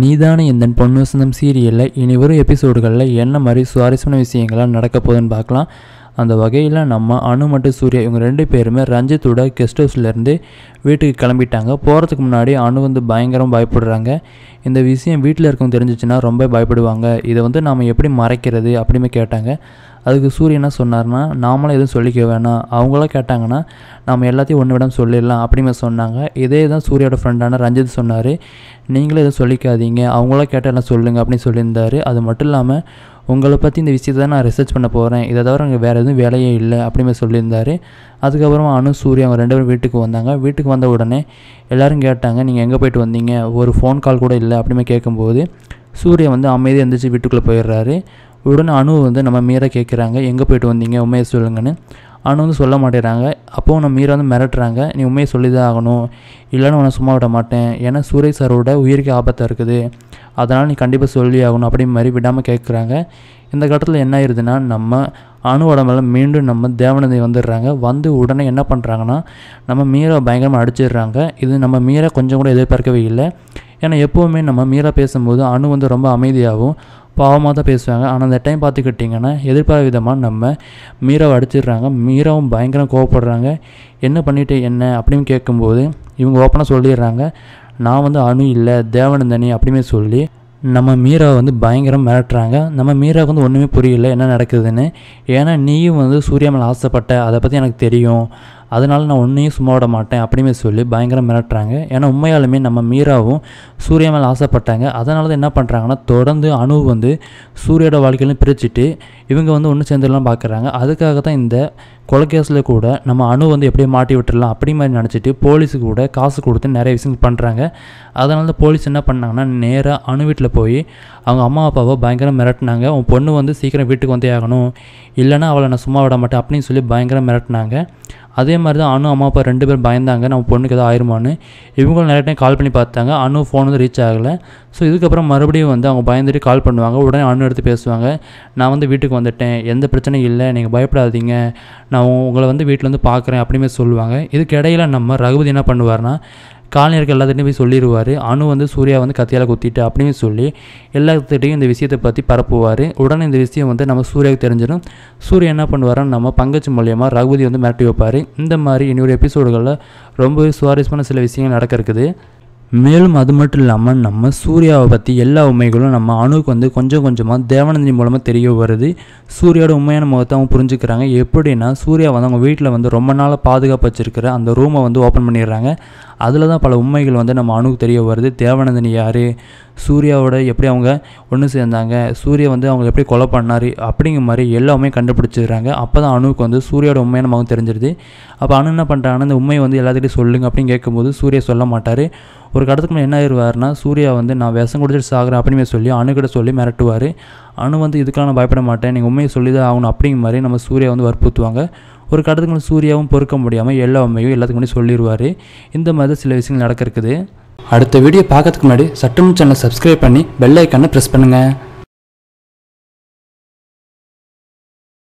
நீதானே இந்த பொண்ணு வசந்தம் சீரியலில் இனி வரும் எபிசோடுகளில் என்ன மாதிரி சுவாரஸ்யமான விஷயங்கள்லாம் நடக்க போதுன்னு பார்க்கலாம் அந்த வகையில் நம்ம அனு மற்றும் சூர்யா இவங்க ரெண்டு பேருமே ரஞ்சித்தோட கெஸ்ட் ஹவுஸ்லேருந்து வீட்டுக்கு கிளம்பிட்டாங்க போகிறதுக்கு முன்னாடி அணு வந்து பயங்கரம் பயப்படுறாங்க இந்த விஷயம் வீட்டில் இருக்கவங்க தெரிஞ்சிச்சுன்னா ரொம்ப பயப்படுவாங்க இதை வந்து நாம் எப்படி மறைக்கிறது அப்படின்னு கேட்டாங்க அதுக்கு சூரிய என்ன சொன்னார்னா நாமளும் எதுவும் சொல்லிக்க வேணாம் அவங்களாம் கேட்டாங்கன்னா நம்ம எல்லாத்தையும் ஒன்று விடம் சொல்லிடலாம் அப்படின்னு சொன்னாங்க இதே தான் சூரியோட ஃப்ரெண்டான ரஞ்சித் சொன்னார் நீங்களும் எதுவும் சொல்லிக்காதீங்க அவங்களாம் கேட்டால் எல்லாம் சொல்லுங்கள் அப்படின்னு சொல்லியிருந்தார் அது மட்டும் இல்லாமல் உங்களை பற்றி இந்த விஷயத்தை தான் நான் ரிசர்ச் பண்ண போகிறேன் இதை தவிர அங்கே வேறு எதுவும் வேலையே இல்லை அப்படின்னு சொல்லியிருந்தார் அதுக்கப்புறமா அனு சூர்யா அவங்க ரெண்டு பேரும் வீட்டுக்கு வந்தாங்க வீட்டுக்கு வந்த உடனே எல்லோரும் கேட்டாங்க நீங்கள் எங்கே போயிட்டு வந்தீங்க ஒரு ஃபோன் கால் கூட இல்லை அப்படின்னு கேட்கும்போது சூரியன் வந்து அமைதியாக எந்திரிச்சு வீட்டுக்குள்ளே போயிடுறாரு உடனே அணு வந்து நம்ம மீரை கேட்குறாங்க எங்கே போயிட்டு வந்தீங்க உண்மையை சொல்லுங்கன்னு அணு வந்து சொல்ல மாட்டேறாங்க அப்போது நம்ம மீரை வந்து மிரட்டுறாங்க நீ உண்மையை சொல்லி தான் ஆகணும் இல்லைன்னு உன்னை சும்மா விட மாட்டேன் ஏன்னா சுரேஷ் சாரோட உயிருக்கு ஆபத்தாக இருக்குது அதனால் நீ கண்டிப்பாக சொல்லி ஆகணும் அப்படிங்கிற மாதிரி விடாமல் கேட்குறாங்க இந்த கட்டத்தில் என்ன ஆயிடுதுன்னா நம்ம அணு உடம்புல மீண்டும் நம்ம தேவநந்தை வந்துடுறாங்க வந்து உடனே என்ன பண்ணுறாங்கன்னா நம்ம மீரை பயங்கரமாக அடிச்சிடுறாங்க இது நம்ம மீரை கொஞ்சம் கூட எதிர்பார்க்கவே இல்லை ஏன்னா எப்போவுமே நம்ம மீரா பேசும்போது அணு வந்து ரொம்ப அமைதியாகவும் பாவமாக தான் பேசுவாங்க ஆனால் அந்த டைம் பார்த்துக்கிட்டிங்கன்னா எதிர்பார விதமாக நம்ம மீராவை அடிச்சிடுறாங்க மீராவும் பயங்கரம் கோவப்படுறாங்க என்ன பண்ணிவிட்டு என்ன அப்படின்னு கேட்கும்போது இவங்க ஓப்பனாக சொல்லிடுறாங்க நான் வந்து அணு இல்லை தேவனந்தனி அப்படின்னு சொல்லி நம்ம மீராவை வந்து பயங்கரம் மிரட்டுறாங்க நம்ம மீராவுக்கு வந்து ஒன்றுமே புரியல என்ன நடக்குதுன்னு ஏன்னா நீயும் வந்து சூர்யா மேலே ஆசைப்பட்ட அதை பற்றி எனக்கு தெரியும் அதனால் நான் ஒன்றையும் சும்மா விட மாட்டேன் அப்படின்னு சொல்லி பயங்கரம் மிரட்டுறாங்க ஏன்னா உண்மையாலுமே நம்ம மீராவும் சூர்யா மேலே ஆசைப்பட்டாங்க அதனால தான் என்ன பண்ணுறாங்கன்னா தொடர்ந்து அணு வந்து சூர்யோட வாழ்க்கையிலும் பிரிச்சுட்டு இவங்க வந்து ஒன்று சேர்ந்துடலாம் பார்க்குறாங்க அதுக்காக தான் இந்த கொலைக்கேஸில் கூட நம்ம அணு வந்து எப்படியே மாட்டி விட்டுடலாம் அப்படி மாதிரி நினச்சிட்டு போலீஸுக்கு கூட காசு கொடுத்து நிறைய விஷயங்கள் பண்ணுறாங்க அதனால தான் போலீஸ் என்ன பண்ணாங்கன்னா நேராக அணு வீட்டில் போய் அவங்க அம்மா அப்பாவை பயங்கரம் மிரட்டினாங்க உன் பொண்ணு வந்து சீக்கிரம் வீட்டுக்கு வந்தே ஆகணும் இல்லைனா அவளை நான் சும்மா விட மாட்டேன் அப்படின்னு சொல்லி பயங்கரம் மிரட்டினாங்க அதே மாதிரி தான் அனு அம்மா அப்பா ரெண்டு பேரும் பயந்தாங்க நம்ம பொண்ணுக்கு எதாவது ஆயிருமான்னு இவங்களும் நிறைய டைம் கால் பண்ணி பார்த்தாங்க அனு ஃபோன் வந்து ரீச் ஆகலை ஸோ இதுக்கப்புறம் மறுபடியும் வந்து அவங்க பயந்துட்டு கால் பண்ணுவாங்க உடனே அனு எடுத்து பேசுவாங்க நான் வந்து வீட்டுக்கு வந்துட்டேன் எந்த பிரச்சனையும் இல்லை நீங்கள் பயப்படாதீங்க நான் உங்களை வந்து வீட்டில் வந்து பார்க்குறேன் அப்படிமே சொல்லுவாங்க இதுக்கிடையில் நம்ம ரகுபதி என்ன பண்ணுவார்னா காலனியர்கள் எல்லாத்திட்டையும் போய் சொல்லிடுவார் அணு வந்து சூர்யா வந்து கத்தியால் குத்திட்டு அப்படின்னு சொல்லி எல்லாத்திட்டையும் இந்த விஷயத்தை பற்றி பரப்புவார் உடனே இந்த விஷயம் வந்து நம்ம சூர்யாவுக்கு தெரிஞ்சிடும் சூர்யா என்ன பண்ணுவாருன்னு நம்ம பங்கச்சி மூலியமாக ரகுபதி வந்து மிரட்டி வைப்பார் இந்த மாதிரி என்னுடைய எபிசோடுகளில் ரொம்பவே சுவாரஸ்யமான சில விஷயங்கள் நடக்க இருக்குது மேலும் அது மட்டும் இல்லாமல் நம்ம சூர்யாவை பற்றி எல்லா உண்மைகளும் நம்ம அணுக்கு வந்து கொஞ்சம் கொஞ்சமாக தேவநந்தி மூலமாக தெரிய வருது சூர்யாவோட உண்மையான முகத்தை அவங்க புரிஞ்சுக்கிறாங்க எப்படின்னா சூர்யா வந்து அவங்க வீட்டில் வந்து ரொம்ப நாளாக பாதுகாப்பு வச்சுருக்கிற அந்த ரூமை வந்து ஓப்பன் பண்ணிடுறாங்க அதில் தான் பல உண்மைகள் வந்து நம்ம அணுக்கு தெரிய வருது தேவானந்தன் யார் சூர்யாவோட எப்படி அவங்க ஒன்று சேர்ந்தாங்க சூர்யா வந்து அவங்க எப்படி கொலை பண்ணார் அப்படிங்கிற மாதிரி எல்லாமே கண்டுபிடிச்சிடுறாங்க அப்போ தான் அணுக்கு வந்து சூர்யாவோட உண்மையை நமக்கு தெரிஞ்சிருது அப்போ அணு என்ன பண்ணுறாங்கன்னா இந்த உண்மையை வந்து எல்லாத்துக்கிட்டையும் சொல்லுங்க அப்படின்னு கேட்கும்போது சூர்யா சொல்ல மாட்டார் ஒரு கடத்துக்கு என்ன ஆயிடுவார்னா சூர்யா வந்து நான் விஷம் குடிச்சிட்டு சாகிறேன் அப்படின்னு சொல்லி அணுக்கிட்ட சொல்லி மிரட்டுவார் அணு வந்து இதுக்கெல்லாம் நான் பயப்பட மாட்டேன் நீங்கள் உண்மையை சொல்லி தான் ஆகணும் அப்படிங்கிற மாதிரி நம்ம சூர்யா வந்து வற்புறுத்துவாங்க ஒரு கட்டத்துக்கு சூர்யாவும் பொறுக்க முடியாமல் எல்லா உண்மையும் எல்லாத்துக்கு முன்னாடி சொல்லிடுவார் இந்த மாதிரி சில விஷயங்கள் நடக்கிறது அடுத்த வீடியோ பார்க்கறதுக்கு முன்னாடி சட்டம் சேனலை சப்ஸ்கிரைப் பண்ணி பெல்லைக்கான ப்ரெஸ் பண்ணுங்கள்